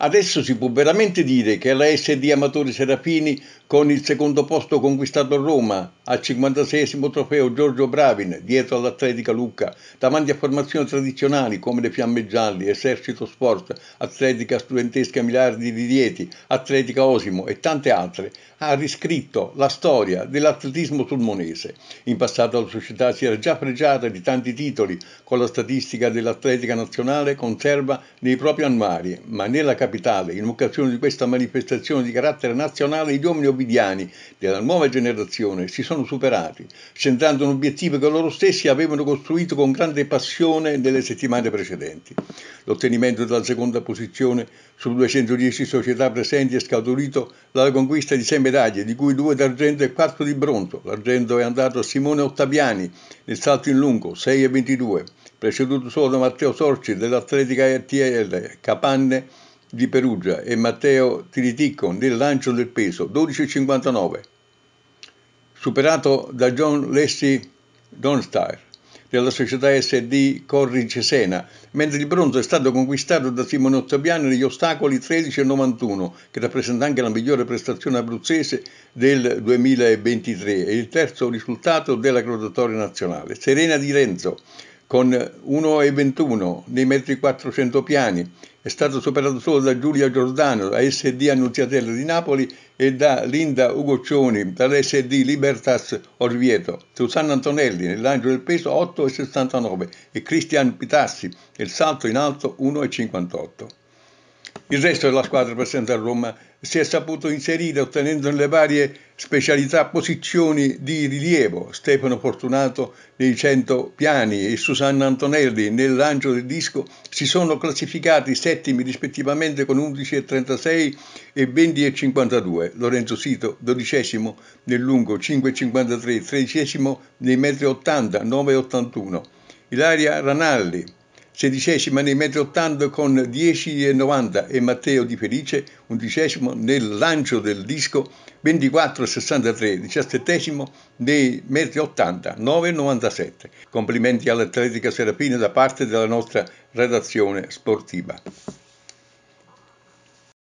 Adesso si può veramente dire che la SD Amatori Serafini, con il secondo posto conquistato a Roma, al 56 trofeo Giorgio Bravin, dietro all'Atletica Lucca, davanti a formazioni tradizionali come le Fiamme Gialli, Esercito Sport, Atletica Studentesca Miliardi di Rieti, Atletica Osimo e tante altre, ha riscritto la storia dell'atletismo sulmonese. In passato la società si era già pregiata di tanti titoli, con la statistica dell'Atletica Nazionale conserva nei propri annuari, ma nella capitale capitale, in occasione di questa manifestazione di carattere nazionale, gli uomini ovidiani della nuova generazione si sono superati, centrando un obiettivo che loro stessi avevano costruito con grande passione nelle settimane precedenti. L'ottenimento della seconda posizione su 210 società presenti è scaturito dalla conquista di sei medaglie, di cui due d'argento e quattro di bronzo. L'argento è andato a Simone Ottaviani nel salto in lungo, 6 e 22 preceduto solo da Matteo Sorci dell'Atletica RTL, Capanne di Perugia e Matteo Tiritico nel lancio del peso 12,59, superato da John Lessi Donstar della società SD Corri Cesena, mentre il bronzo è stato conquistato da Simone Ottaviano negli ostacoli 13,91, che rappresenta anche la migliore prestazione abruzzese del 2023 e il terzo risultato della graduatoria nazionale. Serena Di Renzo con 1,21 nei metri 400 piani, è stato superato solo da Giulia Giordano, da SD Annunziatella di Napoli e da Linda Ugoccioni, dall'SD Libertas Orvieto, Susanna Antonelli nell'Angelo del Peso 8,69 e Cristian Pitassi nel salto in alto 1,58. Il resto della squadra presente a Roma si è saputo inserire ottenendo nelle varie specialità posizioni di rilievo. Stefano Fortunato nei 100 piani e Susanna Antonelli nel lancio del disco si sono classificati settimi rispettivamente con 11,36 e 20,52. Lorenzo Sito dodicesimo nel lungo 5,53, tredicesimo nei metri 80, 9,81. Ilaria Ranalli sedicesima nei metri 80 con 10,90 e Matteo Di Felice undicesimo nel lancio del disco 24,63, diciassettesimo nei metri 80, 9,97. Complimenti all'atletica Serafina da parte della nostra redazione sportiva.